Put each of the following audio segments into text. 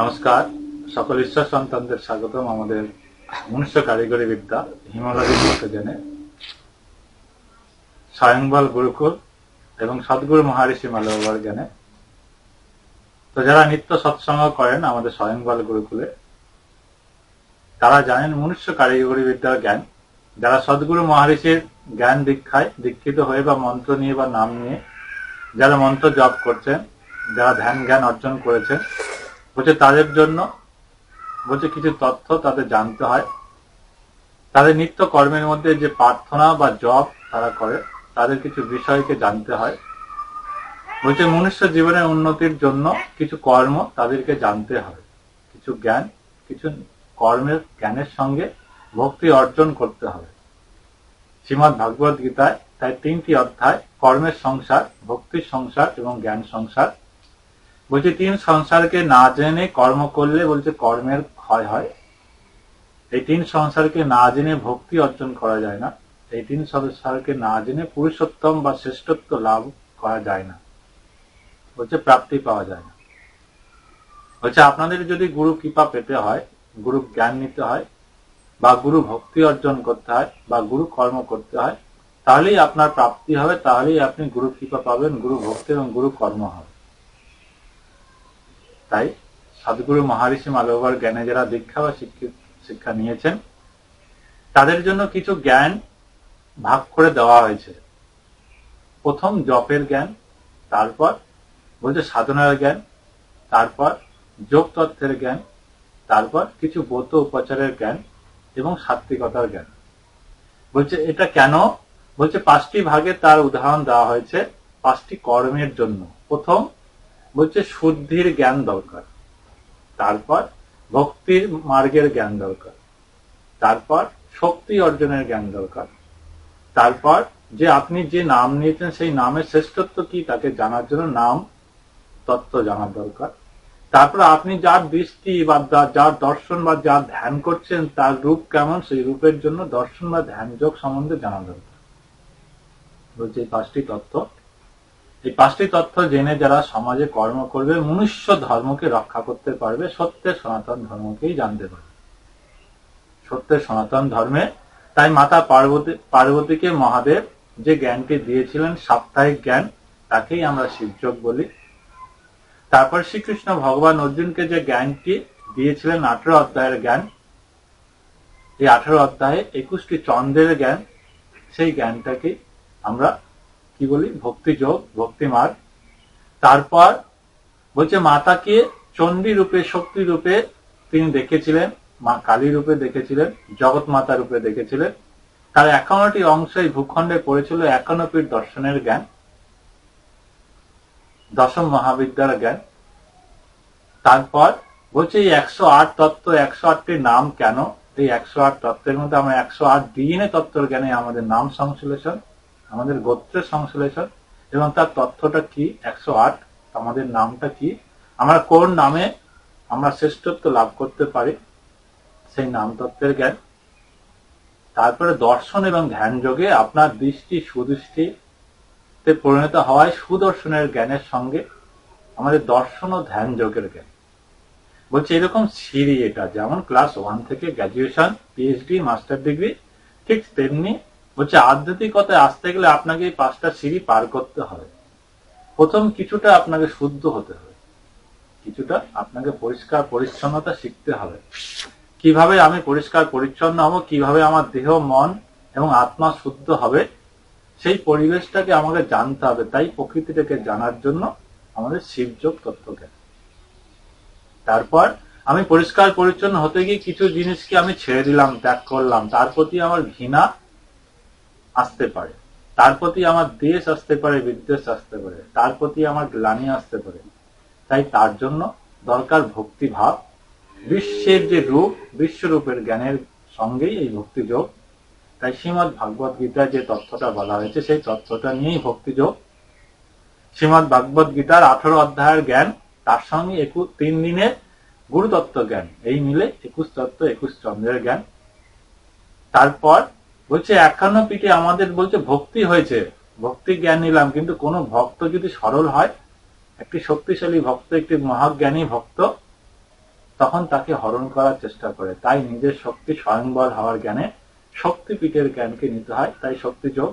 নমস্কার সকল ঈশ্বর সন্তানদের স্বাগতম আমাদের মনুষ্য কারিগরি বিদ্যা হিমালয়ের জেনে স্বয়ংবল গুরুকুল এবং সদ্গুরু মহারিষি মালবার জ্ঞানে তো যারা নিত্য সৎসঙ্গ করেন আমাদের স্বয়ংবল গুরুকুলে তারা জানেন মনুষ্য কারিগরি বিদ্যার জ্ঞান যারা সদ্গুরু মহারিষির জ্ঞান দীক্ষায় দীক্ষিত হয়ে বা মন্ত্র নিয়ে বা নাম নিয়ে যারা মন্ত্র জপ করছেন যারা ধ্যান জ্ঞান অর্জন করেছেন বলছে তাদের জন্য বলছে কিছু তথ্য তাদের জানতে হয় তাদের নিত্য কর্মের মধ্যে যে প্রার্থনা বা জব তারা করে তাদের কিছু বিষয়কে জানতে হয় বলছে মনুষ্য জীবনের উন্নতির জন্য কিছু কর্ম তাদেরকে জানতে হবে কিছু জ্ঞান কিছু কর্মের জ্ঞানের সঙ্গে ভক্তি অর্জন করতে হবে শ্রীমদ ভাগবত গীতায় তাই তিনটি অধ্যায় কর্মের সংসার ভক্তির সংসার এবং জ্ঞান সংসার বলছে তিন সংসারকে না জেনে কর্ম করলে বলছে কর্মের ক্ষয় হয় এই তিন সংসারকে না জেনে ভক্তি অর্জন করা যায় না এই তিন সংসারকে না জেনে পুরুষোত্তম বা শ্রেষ্ঠত্ব লাভ করা যায় না বলছে প্রাপ্তি পাওয়া যায় না বলছে আপনাদের যদি গুরু কৃপা পেতে হয় গুরু জ্ঞান নিতে হয় বা গুরু ভক্তি অর্জন করতে হয় বা গুরু কর্ম করতে হয় তাহলেই আপনার প্রাপ্তি হবে তাহলেই আপনি গুরু কৃপা পাবেন গুরু ভক্তি এবং গুরু কর্ম হবে তাই সাধুগুরু মহারিষি মালবার জ্ঞানে যারা দীক্ষা বা শিক্ষা নিয়েছেন তাদের জন্য কিছু জ্ঞান ভাগ করে দেওয়া হয়েছে প্রথম জপের জ্ঞান তারপর বলছে সাধনার জ্ঞান তারপর যোগ তত্ত্বের জ্ঞান তারপর কিছু বৌদ্ধ উপচারের জ্ঞান এবং সাত্বিকতার জ্ঞান বলছে এটা কেন বলছে পাঁচটি ভাগে তার উদাহরণ দেওয়া হয়েছে পাঁচটি কর্মের জন্য প্রথম বলছে শুদ্ধির জ্ঞান দরকার তারপর ভক্তির মার্গের জ্ঞান দরকার তারপর শক্তি অর্জনের জ্ঞান দরকার তারপর যে আপনি যে নাম নিয়েছেন সেই নামের শ্রেষ্ঠত্ব কি তাকে জানার জন্য নাম তত্ত্ব জানার দরকার তারপর আপনি যার দৃষ্টি বা যার দর্শন বা যার ধ্যান করছেন তার রূপ কেমন সেই রূপের জন্য দর্শন বা ধ্যান যোগ সম্বন্ধে জানা দরকার বলছে পাঁচটি তত্ত্ব এই পাঁচটি তথ্য জেনে যারা সমাজে কর্ম করবে মনুষ্য ধর্মকে রক্ষা করতে পারবে সত্যের সনাতন ধর্মকেই জানতে পারবে সত্যের সনাতন ধর্মে তাই মাতা পার্বতী পার্বতীকে মহাদেব যে জ্ঞানটি দিয়েছিলেন সাপ্তাহিক জ্ঞান তাকেই আমরা শিবযোগ বলি তারপর শ্রীকৃষ্ণ ভগবান অর্জুনকে যে জ্ঞানটি দিয়েছিলেন আঠেরো অধ্যায়ের জ্ঞান এই আঠেরো অধ্যায়ে একুশটি চন্দ্রের জ্ঞান সেই জ্ঞানটাকে আমরা কি বলি ভক্তি যোগ ভক্তি মার তারপর বলছে মাতাকে চণ্ডী রূপে শক্তি রূপে তিনি দেখেছিলেন মা কালী রূপে দেখেছিলেন জগৎ মাতা রূপে দেখেছিলেন তার একান্নটি অংশ এই ভূখণ্ডে পড়েছিল একান্নপীর দর্শনের জ্ঞান দশম মহাবিদ্যার জ্ঞান তারপর বলছে এই একশো আট তত্ত্ব একশো আটটি নাম কেন এই একশো আট তত্ত্বের মধ্যে আমরা একশো আট দিনে তত্ত্বের জ্ঞানে আমাদের নাম সংশ্লেষণ আমাদের গোত্রের সংশ্লেষণ এবং তার তথ্যটা কি একশো আট আমাদের নামটা কি আমরা কোন নামে আমরা শ্রেষ্ঠত্ব লাভ করতে পারি সেই নাম তত্ত্বের জ্ঞান তারপরে দর্শন এবং ধ্যান যোগে আপনার দৃষ্টি সুদৃষ্টিতে পরিণত হওয়ায় সুদর্শনের জ্ঞানের সঙ্গে আমাদের দর্শন ও ধ্যান যোগের জ্ঞান বলছে এরকম সিঁড়ি এটা যেমন ক্লাস ওয়ান থেকে গ্র্যাজুয়েশন পিএইচডি মাস্টার ডিগ্রি ঠিক তেমনি বলছে আধ্যাত্মিকতায় আসতে গেলে আপনাকে এই পাঁচটা সিঁড়ি পার করতে হবে প্রথম কিছুটা আপনাকে শুদ্ধ হতে হবে কিছুটা আপনাকে পরিষ্কার পরিচ্ছন্নতা শিখতে হবে কিভাবে আমি পরিষ্কার পরিচ্ছন্ন হব কিভাবে আমার দেহ মন এবং আত্মা শুদ্ধ হবে সেই পরিবেশটাকে আমাকে জানতে হবে তাই প্রকৃতিটাকে জানার জন্য আমাদের শিবযোগ তত্ত্বকে তারপর আমি পরিষ্কার পরিচ্ছন্ন হতে গিয়ে কিছু জিনিসকে আমি ছেড়ে দিলাম ত্যাগ করলাম তার প্রতি আমার ঘৃণা আসতে পারে তার প্রতি আমার দেশ আসতে পারে বিদ্বেষ আসতে পারে তার প্রতি আমার গ্লানি আসতে পারে তাই তার জন্য দরকার ভক্তিভাব বিশ্বের যে রূপ বিশ্বরূপের জ্ঞানের সঙ্গেই এই ভক্তিযোগ তাই শ্রীমদ ভাগবত গীতায় যে তথ্যটা বলা হয়েছে সেই তথ্যটা নিয়েই ভক্তিযোগ শ্রীমদ ভাগবত গীতার আঠারো অধ্যায়ের জ্ঞান তার সঙ্গে একুশ তিন দিনের গুরুতত্ত্ব জ্ঞান এই মিলে একুশ তত্ত্ব একুশ চন্দ্রের জ্ঞান তারপর বলছে একান্ন পিঠে আমাদের বলছে ভক্তি হয়েছে ভক্তি জ্ঞান নিলাম কিন্তু কোন ভক্ত যদি সরল হয় একটি শক্তিশালী ভক্ত একটি মহাজ্ঞানী ভক্ত তখন তাকে হরণ করার চেষ্টা করে তাই নিজের শক্তি স্বয়ংবর হওয়ার জ্ঞানে শক্তি পিঠের জ্ঞানকে নিতে হয় তাই শক্তি যোগ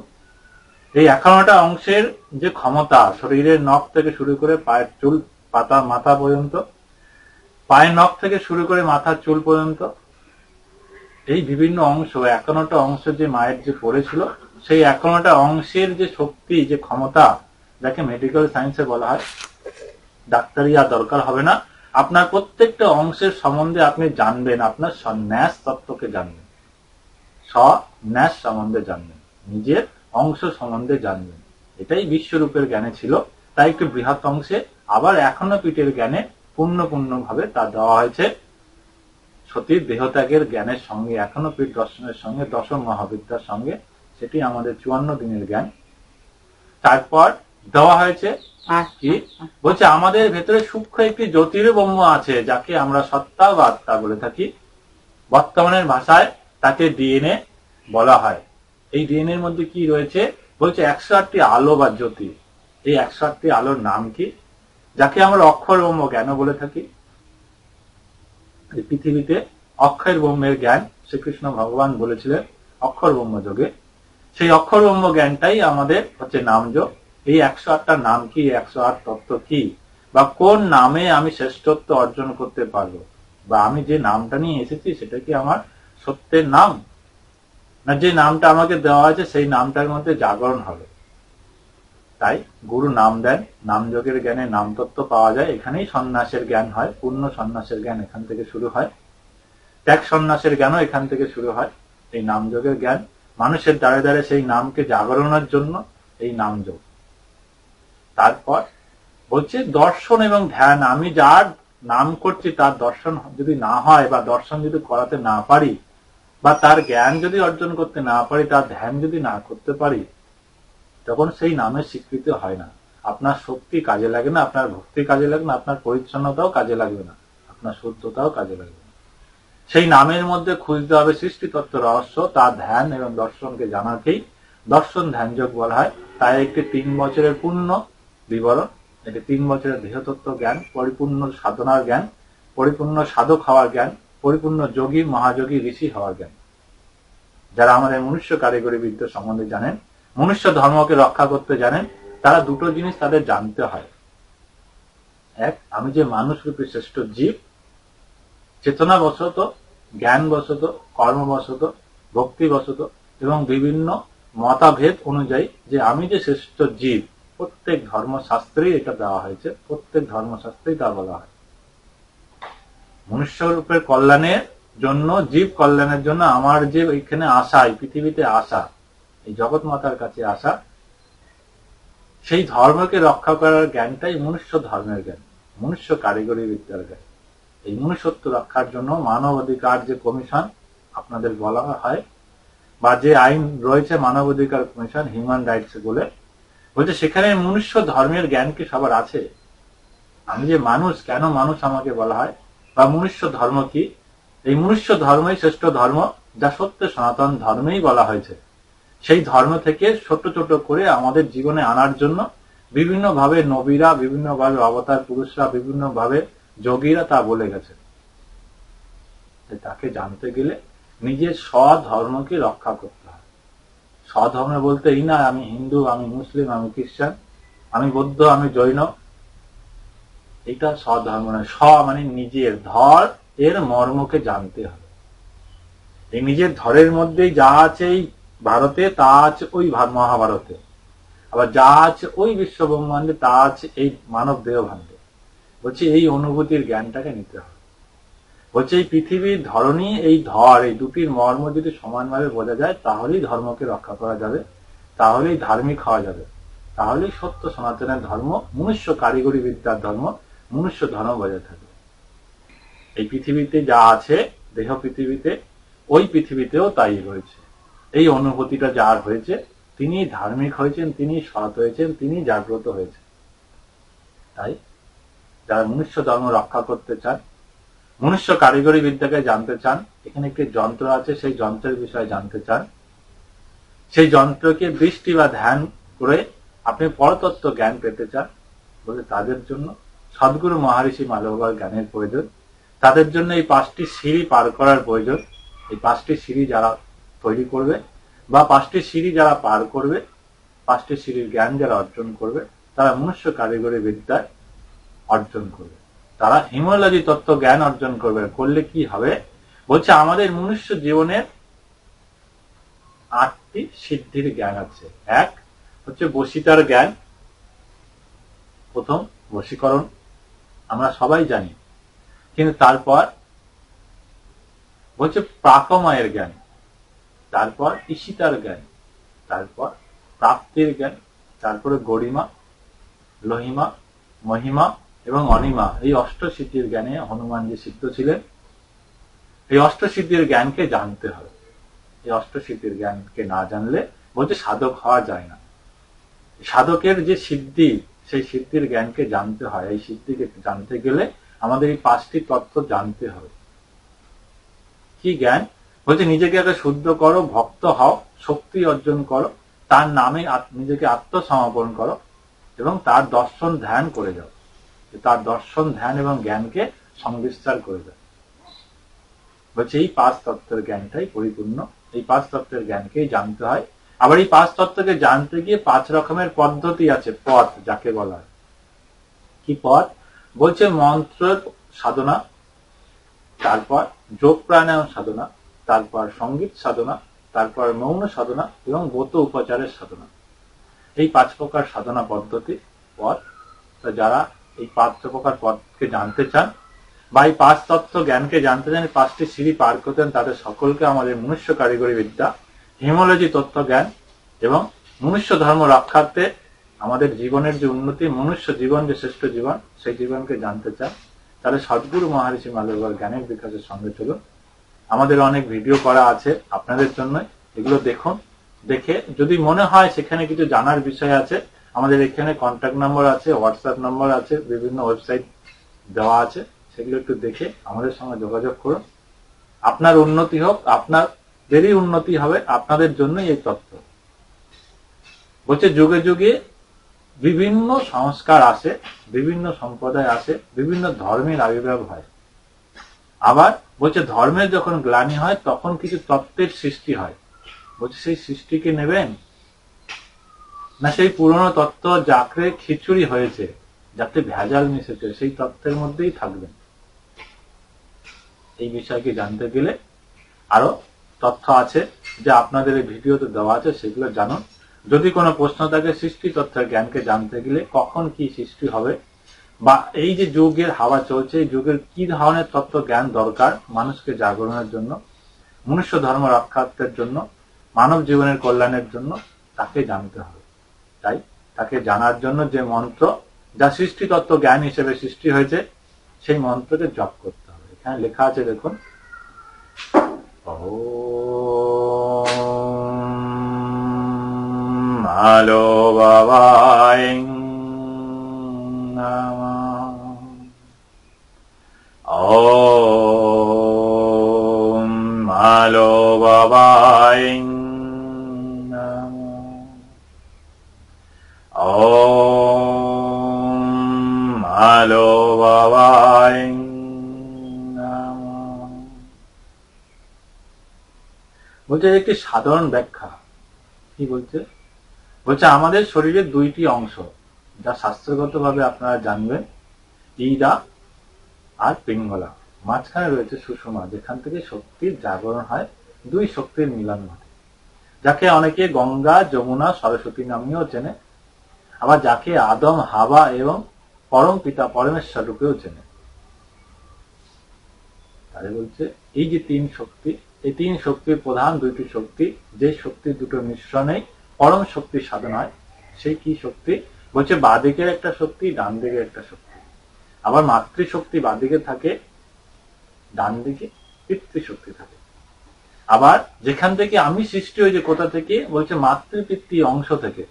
এই একান্নটা অংশের যে ক্ষমতা শরীরের নখ থেকে শুরু করে পায়ের চুল পাতা মাথা পর্যন্ত পায়ের নখ থেকে শুরু করে মাথার চুল পর্যন্ত এই বিভিন্ন অংশ একান্নটা অংশ যে মায়ের যে পড়েছিল সেই একান্নটা অংশের যে শক্তি যে ক্ষমতা যাকে মেডিকেল সায়েন্সে বলা হয় ডাক্তারি আর দরকার হবে না আপনার প্রত্যেকটা অংশের সম্বন্ধে আপনি জানবেন আপনার সন্ন্যাস তত্ত্বকে জানবেন সন্ন্যাস সম্বন্ধে জানবেন নিজের অংশ সম্বন্ধে জানবেন এটাই বিশ্বরূপের জ্ঞানে ছিল তাই একটু বৃহৎ অংশে আবার এখনো পিঠের জ্ঞানে পূর্ণ পূর্ণভাবে তা দেওয়া হয়েছে সতী দেহত্যাগের জ্ঞানের সঙ্গে এখনো পীঠ দর্শনের সঙ্গে দশম মহাবিদ্যার সঙ্গে সেটি আমাদের চুয়ান্ন দিনের জ্ঞান তারপর দেওয়া হয়েছে কি বলছে আমাদের ভেতরে সূক্ষ্ম একটি জ্যোতির্বম্ব আছে যাকে আমরা সত্তা বা আত্মা বলে থাকি বর্তমানের ভাষায় তাকে ডিএনএ বলা হয় এই ডিএনএ এর মধ্যে কি রয়েছে বলছে একশো আটটি আলো বা জ্যোতি এই একশো আটটি আলোর নাম কি যাকে আমরা অক্ষর ব্রহ্ম জ্ঞান বলে থাকি যে পৃথিবীতে অক্ষয় ব্রহ্মের জ্ঞান শ্রীকৃষ্ণ ভগবান বলেছিলেন অক্ষর ব্রহ্ম যোগে সেই অক্ষর ব্রহ্ম জ্ঞানটাই আমাদের হচ্ছে নাম যোগ এই একশো আটটা নাম কি একশো আট তত্ত্ব কি বা কোন নামে আমি শ্রেষ্ঠত্ব অর্জন করতে পারবো বা আমি যে নামটা নিয়ে এসেছি সেটা কি আমার সত্যের নাম না যে নামটা আমাকে দেওয়া আছে সেই নামটার মধ্যে জাগরণ হবে তাই গুরু নাম দেন নাম যোগের জ্ঞানে নাম তত্ত্ব পাওয়া যায় এখানেই সন্ন্যাসের জ্ঞান হয় পূর্ণ সন্ন্যাসের জ্ঞান এখান থেকে শুরু হয় ত্যাগ সন্ন্যাসের জ্ঞানও এখান থেকে শুরু হয় এই নাম যোগের জ্ঞান মানুষের দ্বারে দ্বারে সেই নামকে জাগরণের জন্য এই নাম যোগ তারপর বলছে দর্শন এবং ধ্যান আমি যার নাম করছি তার দর্শন যদি না হয় বা দর্শন যদি করাতে না পারি বা তার জ্ঞান যদি অর্জন করতে না পারি তার ধ্যান যদি না করতে পারি তখন সেই নামের স্বীকৃতি হয় না আপনার শক্তি কাজে লাগে না আপনার ভক্তি কাজে লাগে না আপনার পরিচ্ছন্নতাও কাজে লাগবে না আপনার শুদ্ধতাও কাজে লাগবে না সেই নামের মধ্যে খুঁজতে হবে সৃষ্টি তত্ত্ব রহস্য তা ধ্যান এবং দর্শনকে জানাতেই দর্শন ধ্যান যোগ বলা হয় তাই একটি তিন বছরের পূর্ণ বিবরণ এটি তিন বছরের দেহতত্ত্ব জ্ঞান পরিপূর্ণ সাধনার জ্ঞান পরিপূর্ণ সাধক হওয়ার জ্ঞান পরিপূর্ণ যোগী মহাযোগী ঋষি হওয়ার জ্ঞান যারা আমাদের মনুষ্য কারিগরি বিদ্যা সম্বন্ধে জানেন মনুষ্য ধর্মকে রক্ষা করতে জানেন তারা দুটো জিনিস তাদের জানতে হয় এক আমি যে মানুষ রূপে শ্রেষ্ঠ জীব চেতনা জ্ঞান বসত কর্মবশত বসত এবং বিভিন্ন মতাভেদ অনুযায়ী যে আমি যে শ্রেষ্ঠ জীব প্রত্যেক ধর্মশাস্ত্রেই এটা দেওয়া হয়েছে প্রত্যেক ধর্মশাস্ত্রেই তা বলা হয় মনুষ্যরূপের কল্যাণের জন্য জীব কল্যাণের জন্য আমার যে এখানে এই পৃথিবীতে আশা এই জগৎ মাতার কাছে আসা সেই ধর্মকে রক্ষা করার জ্ঞানটাই মনুষ্য ধর্মের জ্ঞান মনুষ্য কারিগরি বিদ্যার জ্ঞান এই মনুষ্যত্ব রক্ষার জন্য মানব অধিকার যে কমিশন আপনাদের বলা হয় বা যে আইন রয়েছে মানব অধিকার কমিশন হিউম্যান রাইটস বলে বলছে সেখানে মনুষ্য ধর্মের জ্ঞান কি সবার আছে আমি যে মানুষ কেন মানুষ আমাকে বলা হয় বা মনুষ্য ধর্ম কি এই মনুষ্য ধর্মই শ্রেষ্ঠ ধর্ম যা সত্য সনাতন ধর্মেই বলা হয়েছে সেই ধর্ম থেকে ছোট ছোট করে আমাদের জীবনে আনার জন্য বিভিন্ন ভাবে নবীরা বিভিন্ন ভাবে অবতার পুরুষরা বিভিন্ন ভাবে যোগীরা তা বলে গেছে তাকে জানতে গেলে নিজের স্বধর্মকে রক্ষা করতে হয় স্বধর্ম বলতে এই না আমি হিন্দু আমি মুসলিম আমি খ্রিস্টান আমি বৌদ্ধ আমি জৈন এটা স্বধর্ম নয় স মানে নিজের ধর এর মর্মকে জানতে হবে এই নিজের ধরের মধ্যেই যা আছে এই ভারতে তা আছে ওই মহাভারতে আবার যা আছে ওই বিশ্ব ব্রহ্মাণ্ডে তা আছে এই মানব দেহ ভাণ্ডে বলছে এই অনুভূতির জ্ঞানটাকে নিতে হবে বলছে এই পৃথিবীর ধরনী এই ধর এই দুটির মর্ম যদি সমানভাবে বোঝা যায় তাহলেই ধর্মকে রক্ষা করা যাবে তাহলেই ধার্মিক হওয়া যাবে তাহলেই সত্য সনাতনের ধর্ম মনুষ্য কারিগরি বিদ্যার ধর্ম মনুষ্য ধর্ম বজায় থাকবে এই পৃথিবীতে যা আছে দেহ পৃথিবীতে ওই পৃথিবীতেও তাই রয়েছে এই অনুভূতিটা যার হয়েছে তিনি ধার্মিক হয়েছেন তিনি সৎ হয়েছেন তিনি জাগ্রত হয়েছেন তাই যারা মনুষ্য ধর্ম রক্ষা করতে চান মনুষ্য কারিগরি বিদ্যাকে জানতে চান এখানে একটি যন্ত্র আছে সেই যন্ত্রের বিষয়ে জানতে চান সেই যন্ত্রকে বৃষ্টি বা ধ্যান করে আপনি পরতত্ত্ব জ্ঞান পেতে চান বলে তাদের জন্য সদগুরু মহারিষি মালবাবার জ্ঞানের প্রয়োজন তাদের জন্য এই পাঁচটি সিঁড়ি পার করার প্রয়োজন এই পাঁচটি সিঁড়ি যারা তৈরি করবে বা পাঁচটি সিঁড়ি যারা পার করবে পাঁচটি সিঁড়ির জ্ঞান যারা অর্জন করবে তারা মনুষ্য কারিগরি বিদ্যায় অর্জন করবে তারা হিমোলজি তত্ত্ব জ্ঞান অর্জন করবে করলে কি হবে বলছে আমাদের মনুষ্য জীবনের আটটি সিদ্ধির জ্ঞান আছে এক হচ্ছে বসিতার জ্ঞান প্রথম বশীকরণ আমরা সবাই জানি কিন্তু তারপর বলছে প্রাকময়ের জ্ঞান তারপর ঈশিতার জ্ঞান তারপর প্রাপ্তির জ্ঞান তারপরে গরিমা লহিমা মহিমা এবং অনিমা এই অষ্ট সিদ্ধির জ্ঞানে হনুমান যে সিদ্ধ ছিলেন এই অষ্ট সিদ্ধির জ্ঞানকে জানতে হবে এই অষ্ট সিদ্ধির জ্ঞানকে না জানলে বলছে সাধক হওয়া যায় না সাধকের যে সিদ্ধি সেই সিদ্ধির জ্ঞানকে জানতে হয় এই সিদ্ধিকে জানতে গেলে আমাদের এই পাঁচটি তথ্য জানতে হবে কি জ্ঞান বলছে নিজেকে আগে শুদ্ধ করো ভক্ত হও শক্তি অর্জন করো তার নামে নিজেকে আত্মসমর্পণ করো এবং তার দর্শন ধ্যান করে যাও তার দর্শন ধ্যান এবং জ্ঞানকে সংবিস্তার করে দেয় বলছে এই পাঁচ তত্ত্বের জ্ঞানটাই পরিপূর্ণ এই পাঁচ তত্ত্বের জ্ঞানকেই জানতে হয় আবার এই পাঁচ তত্ত্বকে জানতে গিয়ে পাঁচ রকমের পদ্ধতি আছে পথ যাকে বলা হয় কি পথ বলছে মন্ত্র সাধনা তারপর যোগ প্রাণায়াম সাধনা তারপর সঙ্গীত সাধনা তারপর মৌন সাধনা এবং গত উপাচারের সাধনা এই পাঁচ প্রকার সাধনা পদ্ধতি পথ যারা এই পাঁচ প্রকার পথকে জানতে চান বা এই পাঁচ তত্ত্ব জ্ঞানকে জানতে চান পাঁচটি সিঁড়ি পার করতেন তাদের সকলকে আমাদের মনুষ্য কারিগরি বিদ্যা হিমোলজি তত্ত্ব জ্ঞান এবং মনুষ্য ধর্ম রক্ষার্থে আমাদের জীবনের যে উন্নতি মনুষ্য জীবন যে শ্রেষ্ঠ জীবন সেই জীবনকে জানতে চান তাহলে সদ্গুরু মহারিষি মালবার জ্ঞানের বিকাশের সঙ্গে চলুন আমাদের অনেক ভিডিও করা আছে আপনাদের জন্য এগুলো দেখুন দেখে যদি মনে হয় সেখানে কিছু জানার বিষয় আছে আমাদের এখানে কন্ট্যাক্ট নম্বর আছে হোয়াটসঅ্যাপ নম্বর আছে বিভিন্ন ওয়েবসাইট দেওয়া আছে সেগুলো একটু দেখে আমাদের সঙ্গে যোগাযোগ করুন আপনার উন্নতি হোক আপনার দেরি উন্নতি হবে আপনাদের জন্যই এই তত্ত্ব বলছে যুগে যুগে বিভিন্ন সংস্কার আসে বিভিন্ন সম্প্রদায় আসে বিভিন্ন ধর্মের আবির্ভাব হয় আবার বলছে ধর্মের যখন গ্লানি হয় তখন কিছু তত্ত্বের সৃষ্টি হয় বলছে সেই সৃষ্টিকে নেবেন না সেই পুরনো তত্ত্ব যাকে খিচুড়ি হয়েছে যাতে ভেজাল মিশেছে সেই তত্ত্বের মধ্যেই থাকবেন এই বিষয়কে জানতে গেলে আরো তথ্য আছে যে আপনাদের এই ভিডিওতে দেওয়া আছে সেগুলো জানুন যদি কোনো প্রশ্ন থাকে সৃষ্টি তথ্য জ্ঞানকে জানতে গেলে কখন কি সৃষ্টি হবে বা এই যে যুগের হাওয়া চলছে এই যুগের কি ধরনের তত্ত্ব জ্ঞান দরকার মানুষকে জাগরণের জন্য মনুষ্য ধর্ম রক্ষার্থের জন্য মানব জীবনের কল্যাণের জন্য তাকে জানতে হবে তাই তাকে জানার জন্য যে মন্ত্র যা তত্ত্ব জ্ঞান হিসেবে সৃষ্টি হয়েছে সেই মন্ত্রকে জপ করতে হবে এখানে লেখা আছে দেখুন ও আলো বাবা lo babaing Om Alo Babaing বলছে একটি সাধারণ ব্যাখ্যা কি বলছে বলছে আমাদের শরীরের দুইটি অংশ যা ভাবে আপনারা জানবেন ইদা আর পিঙ্গলা মাঝখানে রয়েছে সুষমা যেখান থেকে শক্তির জাগরণ হয় দুই শক্তির মিলন ঘটে যাকে অনেকে গঙ্গা যমুনা সরস্বতী নামেও চেনে আবার যাকে আদম হাবা এবং পরম পিতা পরমেশ্বর রূপেও চেনে তাহলে বলছে এই যে তিন শক্তি এই তিন শক্তির প্রধান দুইটি শক্তি যে শক্তি দুটো মিশ্রণে পরম শক্তি সাধন হয় সেই কি শক্তি বলছে বাদিকের একটা শক্তি ডান দিকের একটা শক্তি আবার মাতৃশক্তি বাদিকে থাকে ডান দিকে পিতৃশক্তি থাকে আবার যেখান থেকে আমি সৃষ্টি হয়েছে কোথা থেকে বলছে মাতৃপিত অংশ থেকে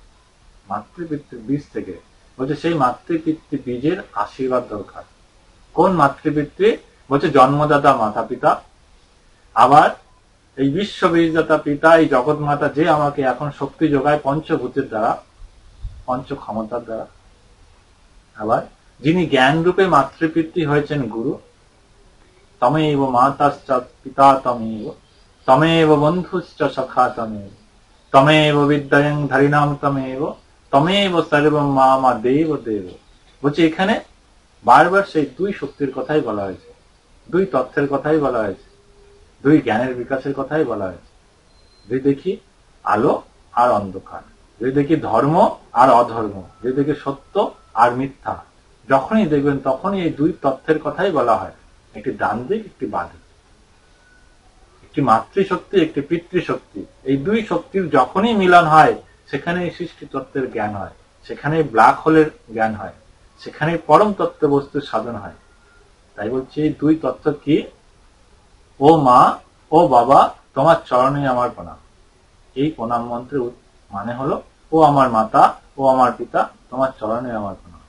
মাতৃপিতৃ বীজ থেকে বলছে সেই মাতৃপিত বীজের আশীর্বাদ দরকার কোন মাতৃপিতৃ বলছে জন্মদাতা মাতা পিতা আবার এই বিশ্ব বীজদাতা পিতা এই জগৎ মাতা যে আমাকে এখন শক্তি যোগায় পঞ্চভূতের দ্বারা পঞ্চ ক্ষমতার দ্বারা আবার যিনি জ্ঞান রূপে মাতৃপিত হয়েছেন গুরু তমেব মাতাশ্চ পিতা তমেব তমেব বন্ধুশ্চ সখা তমেব তমেব বিদ্যায়ং ধরিনাম তমেব তমেব সর্ব মামা দেব দেব বলছে এখানে বারবার সেই দুই শক্তির কথাই বলা হয়েছে দুই তথ্যের কথাই বলা হয়েছে দুই জ্ঞানের বিকাশের কথাই বলা হয়েছে যদি দেখি আলো আর অন্ধকার যদি দেখি ধর্ম আর অধর্ম যদি দেখি সত্য আর মিথ্যা যখনই দেখবেন তখনই এই দুই তথ্যের কথাই বলা হয় একটি ডান দিক একটি বাঁ দিক একটি মাতৃশক্তি একটি পিতৃশক্তি এই দুই শক্তির যখনই মিলন হয় সেখানে সৃষ্টি তত্ত্বের জ্ঞান হয় সেখানে ব্ল্যাক হোলের জ্ঞান হয় সেখানে পরম তত্ত্ব বস্তুর সাধন হয় তাই বলছি দুই তত্ত্ব কি ও মা ও বাবা তোমার চরণে আমার প্রণাম এই প্রণাম মন্ত্রের মানে হলো ও আমার মাতা ও আমার পিতা তোমার চরণে আমার প্রণাম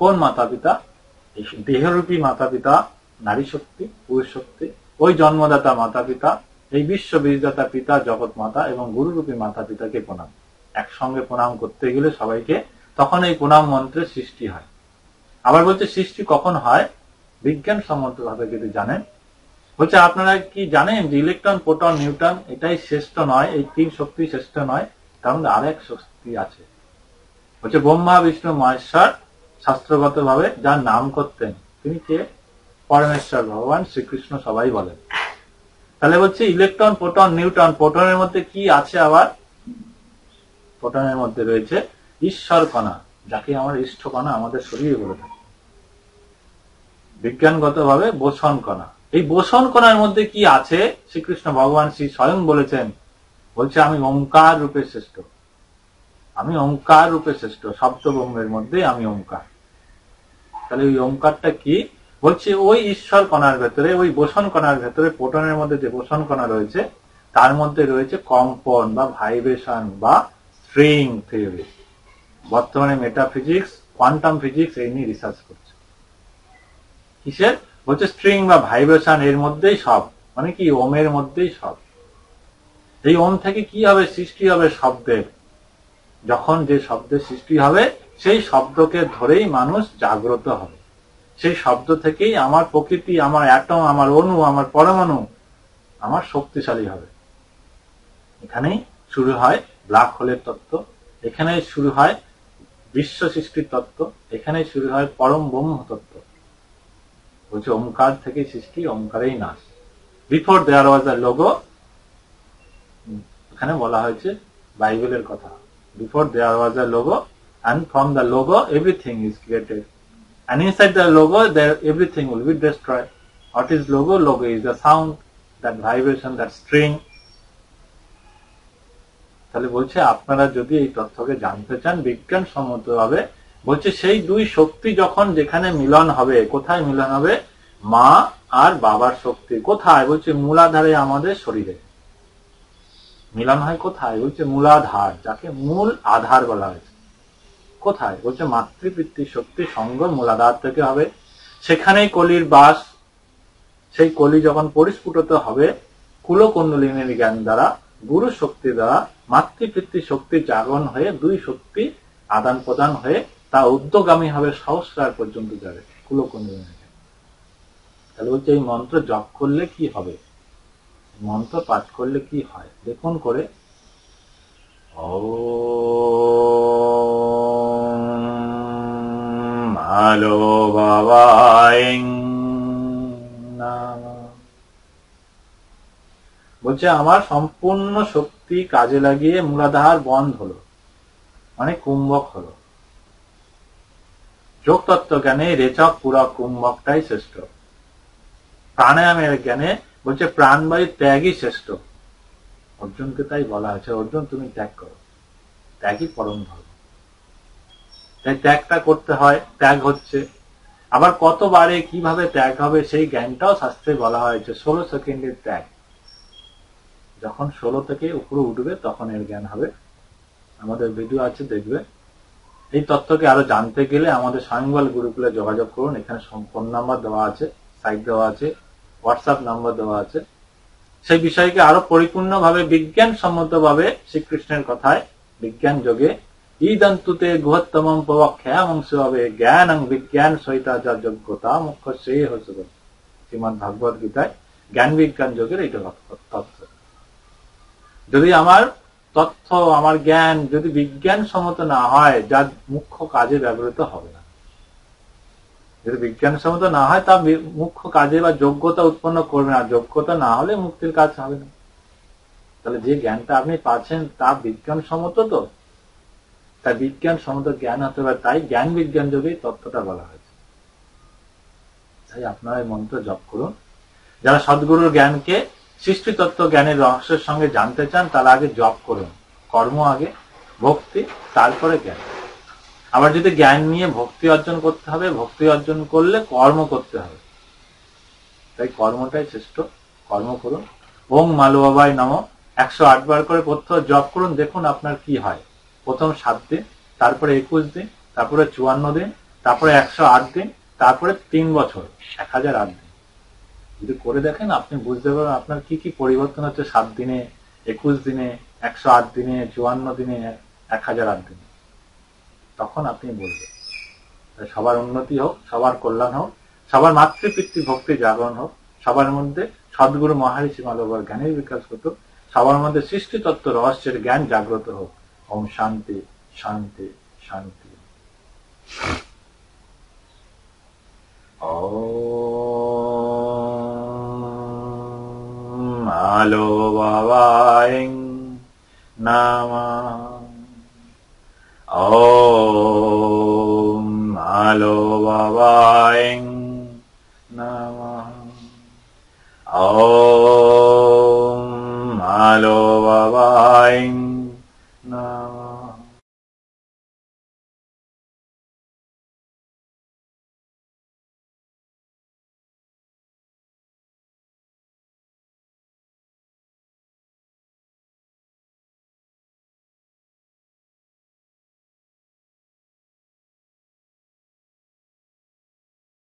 কোন মাতা পিতা এই দেহরূপী মাতা পিতা নারী শক্তি পুরুষ শক্তি ওই জন্মদাতা মাতা পিতা এই বিশ্ব বীজদাতা পিতা জগৎ মাতা এবং গুরুরূপী মাতা পিতাকে প্রণাম একসঙ্গে প্রণাম করতে গেলে সবাইকে তখন এই প্রণাম মন্ত্রের সৃষ্টি হয় আবার বলছে সৃষ্টি কখন হয় বিজ্ঞান সম্মত ভাবে যদি জানেন বলছে আপনারা কি জানেন যে ইলেকট্রন প্রোটন নিউটন এটাই শ্রেষ্ঠ নয় এই তিন শক্তি শ্রেষ্ঠ নয় তার মধ্যে আরেক শক্তি আছে হচ্ছে ব্রহ্মা বিষ্ণু মহেশ্বর শাস্ত্রগত ভাবে যার নাম করতেন তিনি কে পরমেশ্বর ভগবান শ্রীকৃষ্ণ সবাই বলেন তাহলে বলছে ইলেকট্রন প্রোটন নিউট্রন প্রোটনের মধ্যে কি আছে আবার প্রোটনের মধ্যে রয়েছে ঈশ্বর কণা যাকে আমার ইষ্ট কণা আমাদের শরীরে বলে থাকে বিজ্ঞানগত ভাবে বোসন কণা এই বোসন কণার মধ্যে কি আছে শ্রীকৃষ্ণ ভগবান শ্রী স্বয়ং বলেছেন বলছে আমি ওমকার রূপে শ্রেষ্ঠ আমি ওঙ্কার রূপে শ্রেষ্ঠ ব্রহ্মের মধ্যে আমি ওঙ্কার তাহলে ওই ওঙ্কারটা কি বলছে ওই ঈশ্বর কণার ভেতরে ওই বোসন কণার ভেতরে পোটনের মধ্যে যে বোসন কণা রয়েছে তার মধ্যে রয়েছে কম্পন বা ভাইব্রেশন বা স্ট্রিং থিওরি বর্তমানে মেটাফিজিক্স কোয়ান্টাম ফিজিক্স এই নিয়ে রিসার্চ করছে কিসের বলছে স্ট্রিং বা ভাইব্রেশন এর মধ্যেই সব মানে কি ওমের মধ্যেই সব এই ওম থেকে কি হবে সৃষ্টি হবে শব্দের যখন যে শব্দের সৃষ্টি হবে সেই শব্দকে ধরেই মানুষ জাগ্রত হবে সেই শব্দ থেকেই আমার প্রকৃতি আমার অ্যাটম আমার অনু আমার পরমাণু আমার শক্তিশালী হবে এখানেই শুরু হয় ব্ল্যাক হোলের তত্ত্ব এখানে শুরু হয় বিশ্ব সৃষ্টির তত্ত্ব এখানে শুরু হয় পরম ব্রহ্ম তত্ত্ব বলছে ওমকার থেকে সৃষ্টি ওমকারেই নাশ বিফোর দেয়ার ওয়াজ লোগো এখানে বলা হয়েছে বাইবেলের কথা Before there was a logo and from the logo everything is created. And inside the logo there everything will be destroyed. What is logo? Logo is the sound, that vibration, that string. তাহলে বলছে আপনারা যদি এই তথ্যকে জানতে চান বিজ্ঞান সম্মত হবে বলছে সেই দুই শক্তি যখন যেখানে মিলন হবে কোথায় মিলন হবে মা আর বাবার শক্তি কোথায় বলছে মূলাধারে আমাদের শরীরে মিলন হয় কোথায় বলছে মূলাধার যাকে মূল আধার বলা হয়েছে কোথায় বলছে মাতৃপিতৃ শক্তি সঙ্গ মূলাধার থেকে হবে সেখানেই কলির বাস সেই কলি যখন পরিস্ফুটিত হবে কুলকুণ্ডলিনীর জ্ঞান দ্বারা গুরু শক্তি দ্বারা মাতৃপিতৃ শক্তি জাগরণ হয়ে দুই শক্তি আদান প্রদান হয়ে তা উদ্যোগামী হবে সহস্রার পর্যন্ত যাবে কুলকুণ্ডলিনী তাহলে বলছে এই মন্ত্র জপ করলে কি হবে মন্ত্র পাঠ করলে কি হয় দেখুন করে ও বলছে আমার সম্পূর্ণ শক্তি কাজে লাগিয়ে মূলাধার বন্ধ হলো মানে কুম্ভক হলো যোগ তত্ত্ব জ্ঞানে রেচক পুরা কুম্ভকটাই শ্রেষ্ঠ প্রাণায়ামের জ্ঞানে বলছে প্রাণবায়ু ত্যাগই শ্রেষ্ঠ অর্জুনকে তাই বলা হয়েছে অর্জুন তুমি ত্যাগ করো ত্যাগই পরম ধর্ম তাই ত্যাগটা করতে হয় ত্যাগ হচ্ছে আবার কতবারে কিভাবে ত্যাগ হবে সেই জ্ঞানটাও শাস্ত্রে বলা হয়েছে ষোলো সেকেন্ডের ত্যাগ যখন ষোলো থেকে উপরে উঠবে তখন এর জ্ঞান হবে আমাদের ভিডিও আছে দেখবে এই তথ্যকে আরো জানতে গেলে আমাদের স্বয়ংবল গুরুকুলে যোগাযোগ করুন এখানে ফোন নাম্বার দেওয়া আছে সাইট দেওয়া আছে হোয়াটসঅ্যাপ নাম্বার দেওয়া আছে সেই বিষয়কে আরো পরিপূর্ণভাবে ভাবে শ্রীকৃষ্ণের কথায় বিজ্ঞান যোগে ইদন্তুতে গুহত্তম প্রবখ্যাংশ হবে জ্ঞানং বিজ্ঞান সহিতা যা যোগ্যতা মুখ্য সে হচ্ছে শ্রীমান ভাগবত গীতায় জ্ঞান বিজ্ঞান যোগের এটা তথ্য যদি আমার তথ্য আমার জ্ঞান যদি বিজ্ঞান সম্মত না হয় যা মুখ্য কাজে ব্যবহৃত হবে না যদি বিজ্ঞানসম্মত না হয় তা মুখ্য কাজে বা যোগ্যতা উৎপন্ন করবে না যোগ্যতা না হলে মুক্তির কাজ হবে না তাহলে যে জ্ঞানটা আপনি পাচ্ছেন তা বিজ্ঞানসম্মত তো তা বিজ্ঞানসম্মত জ্ঞান হতে পারে তাই জ্ঞান বিজ্ঞান যোগে তত্ত্বটা বলা হয়েছে তাই আপনারা মন্ত্র জপ করুন যারা সদ্গুরুর জ্ঞানকে সৃষ্টি তত্ত্ব জ্ঞানের রহস্যের সঙ্গে জানতে চান তারা আগে জপ করুন কর্ম আগে ভক্তি তারপরে জ্ঞান আবার যদি জ্ঞান নিয়ে ভক্তি অর্জন করতে হবে ভক্তি অর্জন করলে কর্ম করতে হবে তাই কর্মটাই শ্রেষ্ঠ কর্ম করুন ওং মালু বাবাই নাম একশো বার করে কোথাও জপ করুন দেখুন আপনার কি হয় প্রথম সাত দিন তারপরে একুশ দিন তারপরে চুয়ান্ন দিন তারপরে একশো আট দিন তারপরে তিন বছর এক হাজার আট দিন যদি করে দেখেন আপনি বুঝতে পারবেন আপনার কি কি পরিবর্তন হচ্ছে সাত দিনে একুশ দিনে একশো আট দিনে চুয়ান্ন দিনে এক হাজার আট দিনে তখন আপনি বলবেন সবার উন্নতি হোক সবার কল্যাণ হোক সবার মাতৃপিতৃ ভক্তি জাগরণ হোক সবার মধ্যে সদ্গুরু মহারিষি মালবর জ্ঞানের বিকাশ হত সবার মধ্যে সৃষ্টি তত্ত্ব রহস্যের জ্ঞান জাগ্রত হোক ওম শান্তি শান্তি শান্তি আলো বাবা নামা ও लो नमः ॐ हलो वायिङ्ग